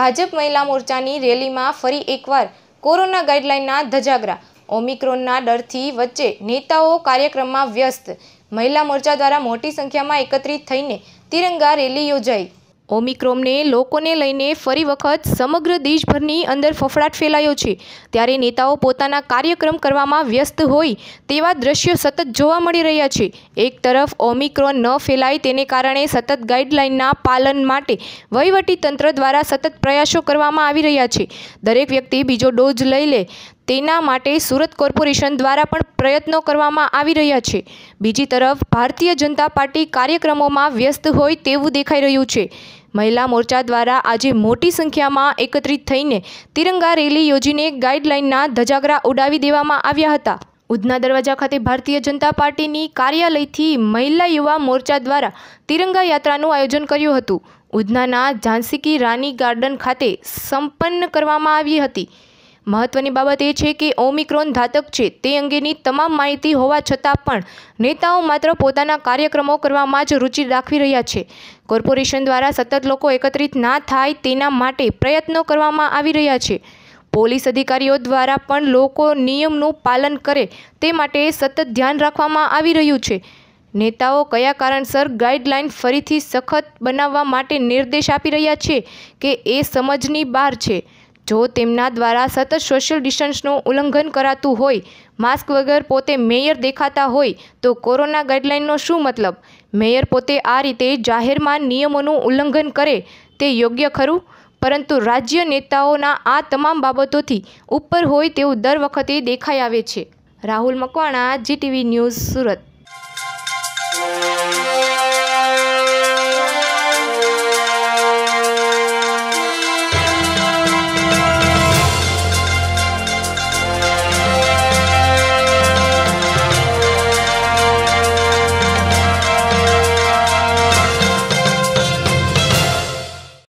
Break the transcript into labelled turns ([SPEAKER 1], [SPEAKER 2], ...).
[SPEAKER 1] ભાજપ મહિલા મોરચાની રેલીમાં ફરી એકવાર કોરોના ગાઈડલાઇનના ધજાગરા ઓમિક્રોનના ડરથી વચ્ચે નેતાઓ કાર્યક્રમમાં વ્યસ્ત મહિલા મોરચા દ્વારા મોટી સંખ્યામાં એકત્રિત થઈને તિરંગા રેલી યોજાઈ ઓમિક્રોમને લોકોને લઈને ફરી વખત સમગ્ર દેશભરની અંદર ફફડાટ ફેલાયો છે ત્યારે નેતાઓ પોતાના કાર્યક્રમ કરવામાં વ્યસ્ત હોય તેવા દ્રશ્યો સતત જોવા મળી રહ્યા છે એક તરફ ઓમિક્રોન ન ફેલાય તેને કારણે સતત ગાઈડલાઇનના પાલન માટે વહીવટીતંત્ર દ્વારા સતત પ્રયાસો કરવામાં આવી રહ્યા છે દરેક વ્યક્તિ બીજો ડોઝ લઈ લે તેના માટે સુરત કોર્પોરેશન દ્વારા પણ પ્રયત્નો કરવામાં આવી રહ્યા છે બીજી તરફ ભારતીય જનતા પાર્ટી કાર્યક્રમોમાં વ્યસ્ત હોય તેવું દેખાઈ રહ્યું છે મહિલા મોરચા દ્વારા આજે મોટી સંખ્યામાં એકત્રિત થઈને તિરંગા રેલી યોજીને ગાઈડલાઇનના ધજાગરા ઉડાવી દેવામાં આવ્યા હતા ઉધના દરવાજા ખાતે ભારતીય જનતા પાર્ટીની કાર્યાલયથી મહિલા યુવા મોરચા દ્વારા તિરંગા યાત્રાનું આયોજન કર્યું હતું ઉધનાના ઝાંસી કી રાની ગાર્ડન ખાતે સંપન્ન કરવામાં આવી હતી મહત્વની બાબત એ છે કે ઓમિક્રોન ઘાતક છે તે અંગેની તમામ માહિતી હોવા છતાં પણ નેતાઓ માત્ર પોતાના કાર્યક્રમો કરવામાં જ રુચિ રાખવી રહ્યા છે કોર્પોરેશન દ્વારા સતત લોકો એકત્રિત ના થાય તેના માટે પ્રયત્નો કરવામાં આવી રહ્યા છે પોલીસ અધિકારીઓ દ્વારા પણ લોકો નિયમનું પાલન કરે તે માટે સતત ધ્યાન રાખવામાં આવી રહ્યું છે નેતાઓ કયા કારણસર ગાઈડલાઇન ફરીથી સખત બનાવવા માટે નિર્દેશ આપી રહ્યા છે કે એ સમજની બહાર છે જો તેમના દ્વારા સતત સોશિયલ ડિસ્ટન્સનું ઉલ્લંઘન કરાતું હોય માસ્ક વગર પોતે મેયર દેખાતા હોય તો કોરોના ગાઈડલાઇનનો શું મતલબ મેયર પોતે આ રીતે જાહેરમાં નિયમોનું ઉલ્લંઘન કરે તે યોગ્ય ખરું પરંતુ રાજ્ય નેતાઓના આ તમામ બાબતોથી ઉપર હોય તેવું દર વખતે દેખાઈ આવે છે રાહુલ મકવાણા જીટીવી ન્યૂઝ સુરત